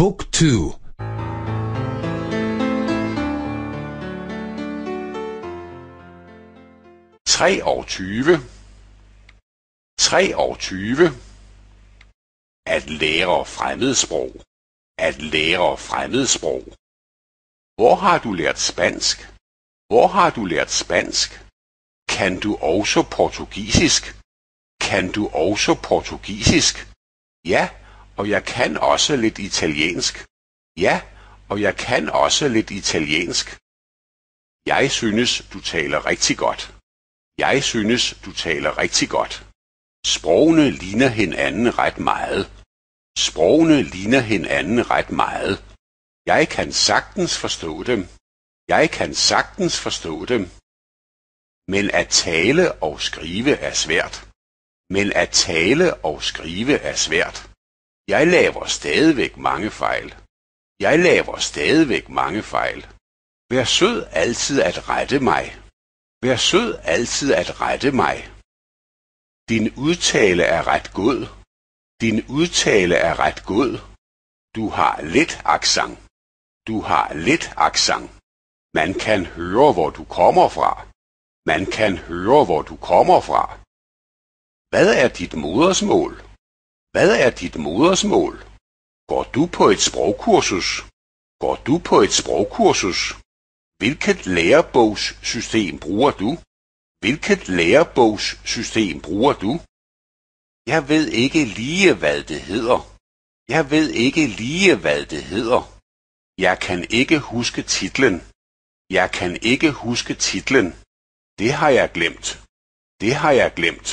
Book 2 23 23 at lære fremmedsprog at lære fremmedsprog Hvor har du lært spansk? Hvor har du lært spansk? Kan du også portugisisk? Kan du også portugisisk? Ja, og jeg kan også lidt italiensk. Ja, og jeg kan også lidt italiensk. Jeg synes, du taler rigtig godt. Jeg synes, du taler rigtig godt. Sprogene ligner hinanden ret meget. Sprogene ligner hinanden ret meget. Jeg kan sagtens forstå dem. Jeg kan sagtens forstå dem. Men at tale og skrive er svært. Men at tale og skrive er svært. Jeg laver stadigvæk mange fejl. Jeg laver stadigvæk mange fejl. Vær sød altid at rette mig. Vær sød altid at rette mig. Din udtale er ret god. Din udtale er ret god. Du har lidt aksang. Du har lidt aksang. Man kan høre, hvor du kommer fra. Man kan høre, hvor du kommer fra. Hvad er dit modersmål? Hvad er dit modersmål? Går du på et sprogkursus? Går du på et sprogkursus? Hvilket lærebogssystem bruger du? Hvilket lærebogssystem bruger du? Jeg ved ikke lige, hvad det hedder. Jeg ved ikke lige, hvad det hedder. Jeg kan ikke huske titlen. Jeg kan ikke huske titlen. Det har jeg glemt. Det har jeg glemt.